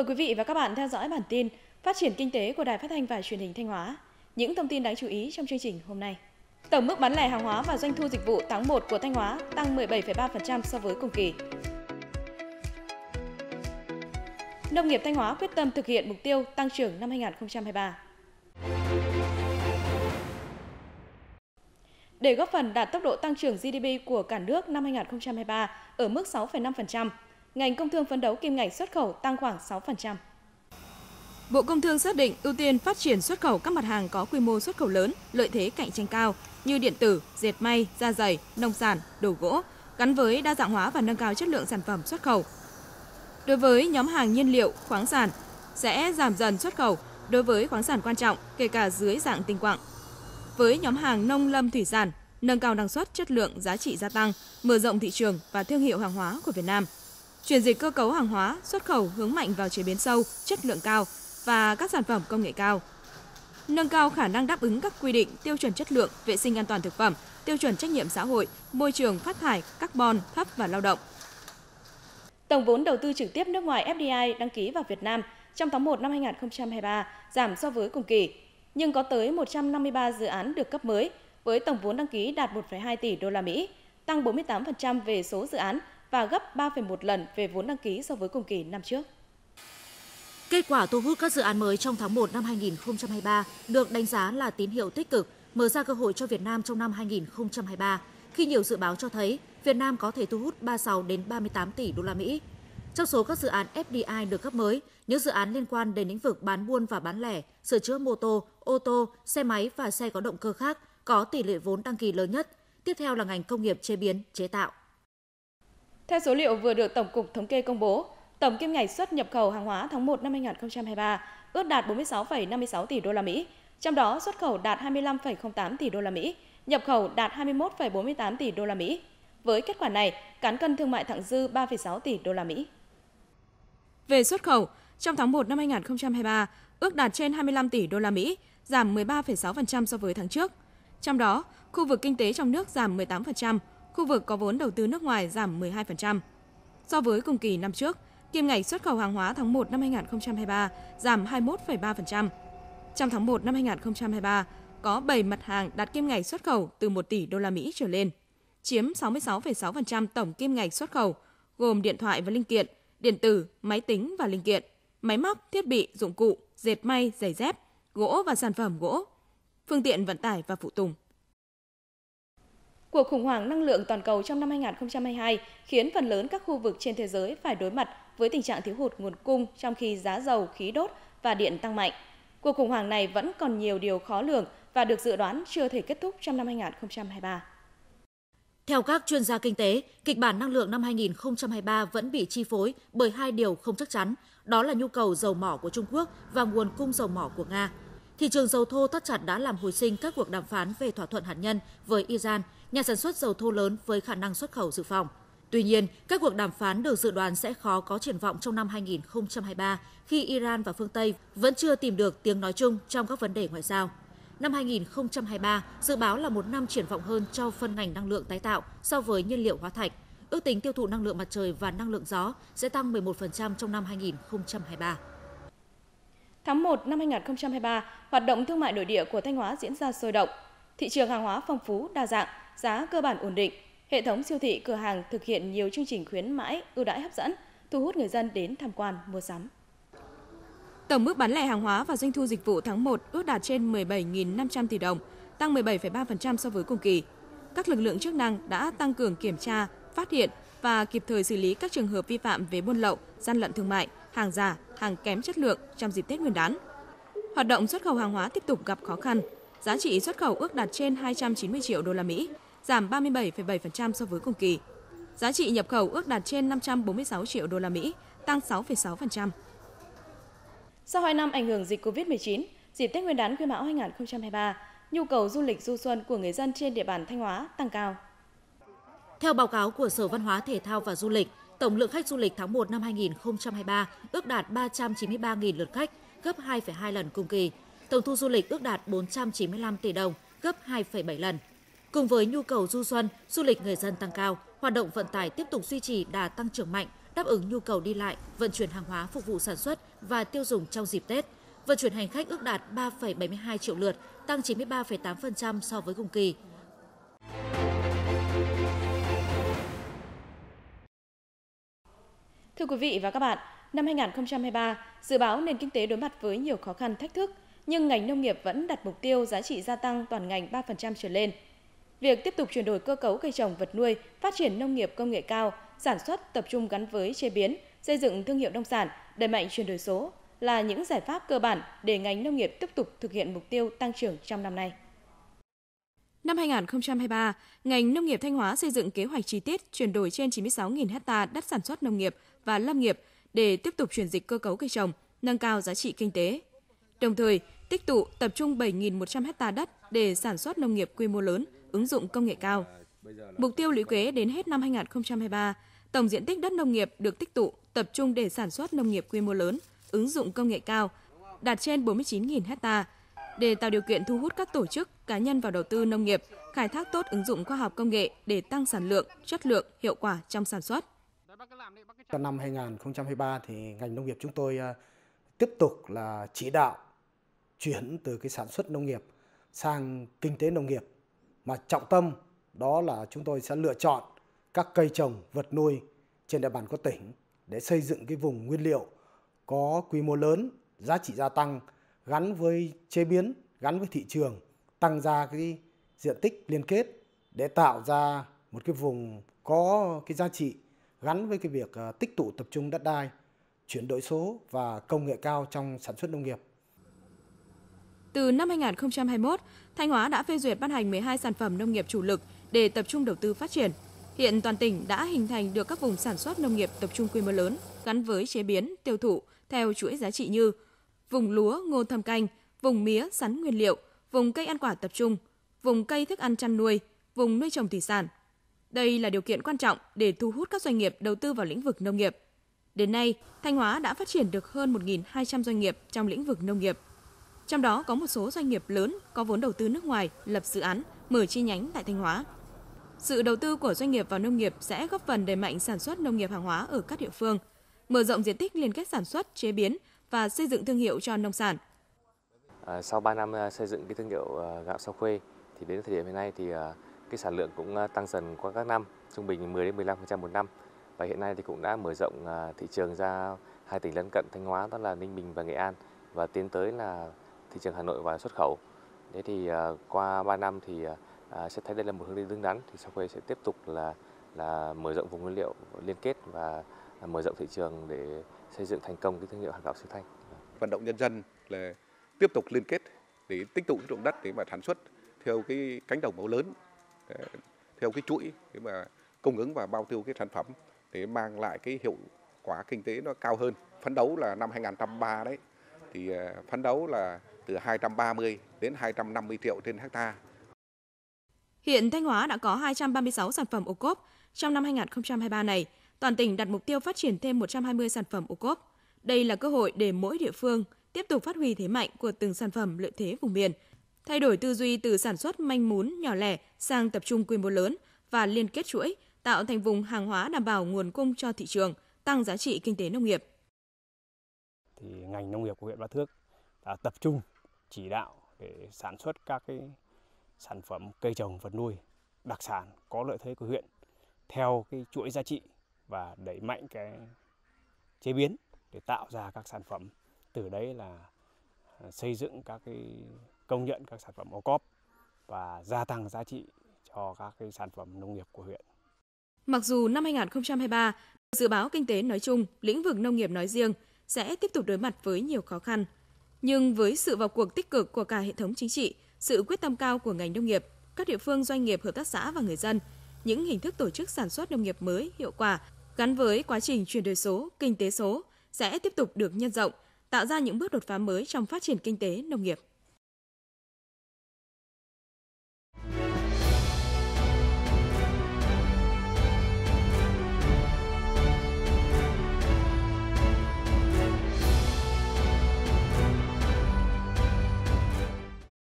Mời quý vị và các bạn theo dõi bản tin Phát triển kinh tế của Đài Phát thanh và Truyền hình Thanh Hóa. Những thông tin đáng chú ý trong chương trình hôm nay. Tổng mức bán lẻ hàng hóa và doanh thu dịch vụ tháng 1 của Thanh Hóa tăng 17,3% so với cùng kỳ. Nông nghiệp Thanh Hóa quyết tâm thực hiện mục tiêu tăng trưởng năm 2023. Để góp phần đạt tốc độ tăng trưởng GDP của cả nước năm 2023 ở mức 6,5%, ngành công thương phấn đấu kim ngạch xuất khẩu tăng khoảng 6%. Bộ Công Thương xác định ưu tiên phát triển xuất khẩu các mặt hàng có quy mô xuất khẩu lớn, lợi thế cạnh tranh cao như điện tử, dệt may, da giày, nông sản, đồ gỗ, gắn với đa dạng hóa và nâng cao chất lượng sản phẩm xuất khẩu. Đối với nhóm hàng nhiên liệu, khoáng sản sẽ giảm dần xuất khẩu đối với khoáng sản quan trọng kể cả dưới dạng tinh quạng. Với nhóm hàng nông lâm thủy sản, nâng cao năng suất, chất lượng, giá trị gia tăng, mở rộng thị trường và thương hiệu hàng hóa của Việt Nam chuyển dịch cơ cấu hàng hóa, xuất khẩu hướng mạnh vào chế biến sâu, chất lượng cao và các sản phẩm công nghệ cao. Nâng cao khả năng đáp ứng các quy định, tiêu chuẩn chất lượng, vệ sinh an toàn thực phẩm, tiêu chuẩn trách nhiệm xã hội, môi trường phát thải carbon thấp và lao động. Tổng vốn đầu tư trực tiếp nước ngoài FDI đăng ký vào Việt Nam trong tháng 1 năm 2023 giảm so với cùng kỳ, nhưng có tới 153 dự án được cấp mới với tổng vốn đăng ký đạt 1,2 tỷ đô la Mỹ, tăng 48% về số dự án và gấp 3,1 lần về vốn đăng ký so với cùng kỳ năm trước. Kết quả thu hút các dự án mới trong tháng 1 năm 2023 được đánh giá là tín hiệu tích cực, mở ra cơ hội cho Việt Nam trong năm 2023 khi nhiều dự báo cho thấy Việt Nam có thể thu hút 36 đến 38 tỷ đô la Mỹ. Trong số các dự án FDI được cấp mới, những dự án liên quan đến lĩnh vực bán buôn và bán lẻ, sửa chữa mô tô, ô tô, xe máy và xe có động cơ khác có tỷ lệ vốn đăng ký lớn nhất. Tiếp theo là ngành công nghiệp chế biến, chế tạo. Theo số liệu vừa được Tổng cục Thống kê công bố, tổng kim ngạch xuất nhập khẩu hàng hóa tháng 1 năm 2023 ước đạt 46,56 tỷ đô la Mỹ, trong đó xuất khẩu đạt 25,08 tỷ đô la Mỹ, nhập khẩu đạt 21,48 tỷ đô la Mỹ. Với kết quả này, cán cân thương mại thặng dư 3,6 tỷ đô la Mỹ. Về xuất khẩu, trong tháng 1 năm 2023, ước đạt trên 25 tỷ đô la Mỹ, giảm 13,6% so với tháng trước. Trong đó, khu vực kinh tế trong nước giảm 18%, khu vực có vốn đầu tư nước ngoài giảm 12%. So với cùng kỳ năm trước, kim ngạch xuất khẩu hàng hóa tháng 1 năm 2023 giảm 21,3%. Trong tháng 1 năm 2023, có 7 mặt hàng đạt kim ngạch xuất khẩu từ 1 tỷ đô la Mỹ trở lên, chiếm 66,6% tổng kim ngạch xuất khẩu, gồm điện thoại và linh kiện, điện tử, máy tính và linh kiện, máy móc, thiết bị, dụng cụ, dệt may, giày dép, gỗ và sản phẩm gỗ, phương tiện vận tải và phụ tùng. Cuộc khủng hoảng năng lượng toàn cầu trong năm 2022 khiến phần lớn các khu vực trên thế giới phải đối mặt với tình trạng thiếu hụt nguồn cung trong khi giá dầu, khí đốt và điện tăng mạnh. Cuộc khủng hoảng này vẫn còn nhiều điều khó lường và được dự đoán chưa thể kết thúc trong năm 2023. Theo các chuyên gia kinh tế, kịch bản năng lượng năm 2023 vẫn bị chi phối bởi hai điều không chắc chắn, đó là nhu cầu dầu mỏ của Trung Quốc và nguồn cung dầu mỏ của Nga – Thị trường dầu thô thắt chặt đã làm hồi sinh các cuộc đàm phán về thỏa thuận hạt nhân với Iran, nhà sản xuất dầu thô lớn với khả năng xuất khẩu dự phòng. Tuy nhiên, các cuộc đàm phán được dự đoán sẽ khó có triển vọng trong năm 2023 khi Iran và phương Tây vẫn chưa tìm được tiếng nói chung trong các vấn đề ngoại giao. Năm 2023 dự báo là một năm triển vọng hơn cho phân ngành năng lượng tái tạo so với nhiên liệu hóa thạch. Ước tính tiêu thụ năng lượng mặt trời và năng lượng gió sẽ tăng 11% trong năm 2023. Tháng 1 năm 2023, hoạt động thương mại nội địa của Thanh Hóa diễn ra sôi động. Thị trường hàng hóa phong phú, đa dạng, giá cơ bản ổn định. Hệ thống siêu thị, cửa hàng thực hiện nhiều chương trình khuyến mãi, ưu đãi hấp dẫn, thu hút người dân đến tham quan, mua sắm. Tổng mức bán lẻ hàng hóa và doanh thu dịch vụ tháng 1 ước đạt trên 17.500 tỷ đồng, tăng 17,3% so với cùng kỳ. Các lực lượng chức năng đã tăng cường kiểm tra, phát hiện và kịp thời xử lý các trường hợp vi phạm về buôn lậu, gian lận thương mại, hàng giả, hàng kém chất lượng trong dịp Tết Nguyên đán. Hoạt động xuất khẩu hàng hóa tiếp tục gặp khó khăn. Giá trị xuất khẩu ước đạt trên 290 triệu đô la Mỹ, giảm 37,7% so với cùng kỳ. Giá trị nhập khẩu ước đạt trên 546 triệu đô la Mỹ, tăng 6,6%. Sau 2 năm ảnh hưởng dịch Covid-19, dịp Tết Nguyên đán Quý Mão 2023, nhu cầu du lịch du xuân của người dân trên địa bàn Thanh Hóa tăng cao. Theo báo cáo của Sở Văn hóa Thể thao và Du lịch, Tổng lượng khách du lịch tháng 1 năm 2023 ước đạt 393.000 lượt khách, gấp 2,2 lần cùng kỳ. Tổng thu du lịch ước đạt 495 tỷ đồng, gấp 2,7 lần. Cùng với nhu cầu du xuân, du lịch người dân tăng cao, hoạt động vận tải tiếp tục duy trì đà tăng trưởng mạnh, đáp ứng nhu cầu đi lại, vận chuyển hàng hóa phục vụ sản xuất và tiêu dùng trong dịp Tết. Vận chuyển hành khách ước đạt 3,72 triệu lượt, tăng 93,8% so với cùng kỳ. Thưa quý vị và các bạn, năm 2023, dự báo nền kinh tế đối mặt với nhiều khó khăn thách thức, nhưng ngành nông nghiệp vẫn đặt mục tiêu giá trị gia tăng toàn ngành 3% trở lên. Việc tiếp tục chuyển đổi cơ cấu cây trồng vật nuôi, phát triển nông nghiệp công nghệ cao, sản xuất tập trung gắn với chế biến, xây dựng thương hiệu nông sản, đẩy mạnh chuyển đổi số là những giải pháp cơ bản để ngành nông nghiệp tiếp tục thực hiện mục tiêu tăng trưởng trong năm nay. Năm 2023, ngành nông nghiệp Thanh Hóa xây dựng kế hoạch chi tiết chuyển đổi trên 96.000 ha đất sản xuất nông nghiệp – và lâm nghiệp để tiếp tục chuyển dịch cơ cấu cây trồng, nâng cao giá trị kinh tế. Đồng thời, tích tụ tập trung 7.100 ha đất để sản xuất nông nghiệp quy mô lớn, ứng dụng công nghệ cao. Mục tiêu lũy kế đến hết năm 2023, tổng diện tích đất nông nghiệp được tích tụ tập trung để sản xuất nông nghiệp quy mô lớn, ứng dụng công nghệ cao đạt trên 49.000 ha để tạo điều kiện thu hút các tổ chức, cá nhân vào đầu tư nông nghiệp, khai thác tốt ứng dụng khoa học công nghệ để tăng sản lượng, chất lượng, hiệu quả trong sản xuất. Trong năm 2023 thì ngành nông nghiệp chúng tôi à, tiếp tục là chỉ đạo chuyển từ cái sản xuất nông nghiệp sang kinh tế nông nghiệp mà trọng tâm đó là chúng tôi sẽ lựa chọn các cây trồng vật nuôi trên địa bàn của tỉnh để xây dựng cái vùng nguyên liệu có quy mô lớn, giá trị gia tăng gắn với chế biến, gắn với thị trường, tăng ra cái diện tích liên kết để tạo ra một cái vùng có cái giá trị gắn với cái việc ờ, tích tụ tập trung đất đai, chuyển đổi số và công nghệ cao trong sản xuất nông nghiệp. Từ năm 2021, Thanh Hóa đã phê duyệt ban hành 12 sản phẩm nông nghiệp chủ lực để tập trung đầu tư phát triển. Hiện toàn tỉnh đã hình thành được các vùng sản xuất nông nghiệp tập trung quy mô lớn gắn với chế biến, tiêu thụ theo chuỗi giá trị như vùng lúa, ngô thâm canh, vùng mía, sắn nguyên liệu, vùng cây ăn quả tập trung, vùng cây thức ăn chăn nuôi, vùng nuôi trồng thủy sản – đây là điều kiện quan trọng để thu hút các doanh nghiệp đầu tư vào lĩnh vực nông nghiệp. Đến nay, Thanh Hóa đã phát triển được hơn 1.200 doanh nghiệp trong lĩnh vực nông nghiệp. Trong đó có một số doanh nghiệp lớn có vốn đầu tư nước ngoài lập dự án, mở chi nhánh tại Thanh Hóa. Sự đầu tư của doanh nghiệp vào nông nghiệp sẽ góp phần đẩy mạnh sản xuất nông nghiệp hàng hóa ở các địa phương, mở rộng diện tích liên kết sản xuất, chế biến và xây dựng thương hiệu cho nông sản. À, sau 3 năm à, xây dựng cái thương hiệu à, gạo sao khuê thì đến thời điểm hiện nay thì cái sản lượng cũng à, tăng dần qua các năm, trung bình 10 đến 15% một năm. Và hiện nay thì cũng đã mở rộng à, thị trường ra hai tỉnh lân cận Thanh Hóa đó là Ninh Bình và Nghệ An và tiến tới là thị trường Hà Nội và xuất khẩu. Thế thì à, qua 3 năm thì sẽ thấy đây là một hướng đi đúng đắn thì sau quê sẽ tiếp tục là là mở rộng vùng nguyên liệu liên kết và mở rộng thị trường để xây dựng thành công cái thương hiệu hạt gạo xứ thanh. Vận động nhân dân là tiếp tục liên kết để tích tụ ruộng đất để mà sản xuất theo cái cánh đồng mẫu lớn theo cái chuỗi để mà cung ứng và bao tiêu cái sản phẩm để mang lại cái hiệu quả kinh tế nó cao hơn. Phấn đấu là năm 2003 đấy thì à, phấn đấu là từ 230 đến 250 triệu trên hecta. Hiện Thanh Hóa đã có 236 sản phẩm ô cốp. Trong năm 2023 này, toàn tỉnh đặt mục tiêu phát triển thêm 120 sản phẩm ô cốp. Đây là cơ hội để mỗi địa phương tiếp tục phát huy thế mạnh của từng sản phẩm lợi thế vùng miền – thay đổi tư duy từ sản xuất manh mún nhỏ lẻ sang tập trung quy mô lớn và liên kết chuỗi, tạo thành vùng hàng hóa đảm bảo nguồn cung cho thị trường, tăng giá trị kinh tế nông nghiệp. Thì ngành nông nghiệp của huyện Ba Thước đã tập trung chỉ đạo để sản xuất các cái sản phẩm cây trồng vật nuôi đặc sản có lợi thế của huyện theo cái chuỗi giá trị và đẩy mạnh cái chế biến để tạo ra các sản phẩm từ đấy là xây dựng các cái công nhận các sản phẩm ô cóp và gia tăng giá trị cho các cái sản phẩm nông nghiệp của huyện. Mặc dù năm 2023, dự báo kinh tế nói chung, lĩnh vực nông nghiệp nói riêng sẽ tiếp tục đối mặt với nhiều khó khăn. Nhưng với sự vào cuộc tích cực của cả hệ thống chính trị, sự quyết tâm cao của ngành nông nghiệp, các địa phương doanh nghiệp hợp tác xã và người dân, những hình thức tổ chức sản xuất nông nghiệp mới hiệu quả gắn với quá trình chuyển đổi số, kinh tế số sẽ tiếp tục được nhân rộng – tạo ra những bước đột phá mới trong phát triển kinh tế nông nghiệp.